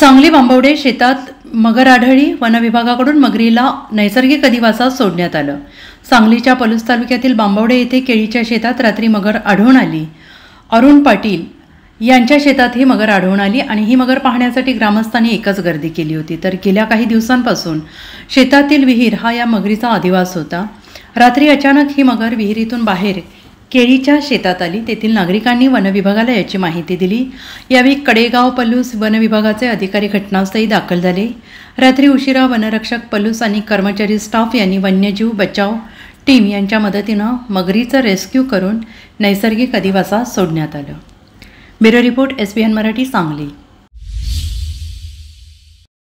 सांगली बांबवडे शेतात मगर आढळी वनविभागाकडून मगरीला नैसर्गिक अधिवासात सोडण्यात आलं सांगलीच्या पलूस तालुक्यातील बांबवडे येथे केळीच्या शेतात रात्री मगर आढळून आली अरुण पाटील यांच्या शेतात ही मगर आढळून आली आणि ही मगर पाहण्यासाठी ग्रामस्थांनी एकच गर्दी केली होती तर गेल्या काही दिवसांपासून शेतातील विहीर हा या मगरीचा अधिवास होता रात्री अचानक ही मगर विहिरीतून बाहेर केळीच्या शेतात आली तेथील नागरिकांनी वनविभागाला याची माहिती दिली यावेळी कडेगाव पलूस वनविभागाचे अधिकारी घटनास्थळी दाखल झाले रात्री उशिरा वनरक्षक पलूस आणि कर्मचारी स्टाफ यांनी वन्यजीव बचाव टीम यांच्या मदतीनं मगरीचं रेस्क्यू करून नैसर्गिक अधिवासात सोडण्यात आलं bureau report S B N Marathi Sangli